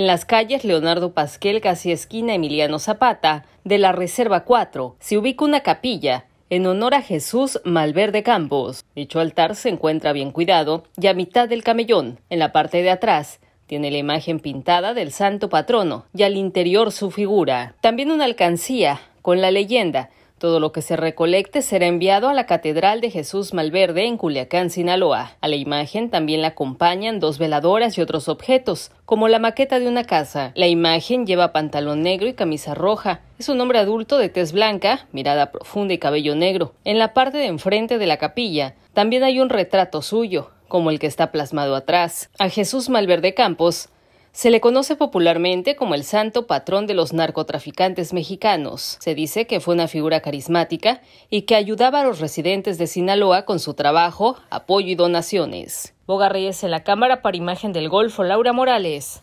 En las calles Leonardo Pasquel, casi esquina Emiliano Zapata, de la Reserva 4, se ubica una capilla en honor a Jesús Malverde Campos. Dicho altar se encuentra bien cuidado y a mitad del camellón, en la parte de atrás, tiene la imagen pintada del santo patrono y al interior su figura. También una alcancía con la leyenda todo lo que se recolecte será enviado a la Catedral de Jesús Malverde en Culiacán, Sinaloa. A la imagen también la acompañan dos veladoras y otros objetos, como la maqueta de una casa. La imagen lleva pantalón negro y camisa roja. Es un hombre adulto de tez blanca, mirada profunda y cabello negro. En la parte de enfrente de la capilla también hay un retrato suyo, como el que está plasmado atrás. A Jesús Malverde Campos se le conoce popularmente como el santo patrón de los narcotraficantes mexicanos. Se dice que fue una figura carismática y que ayudaba a los residentes de Sinaloa con su trabajo, apoyo y donaciones. Boga Reyes en la Cámara para Imagen del Golfo, Laura Morales.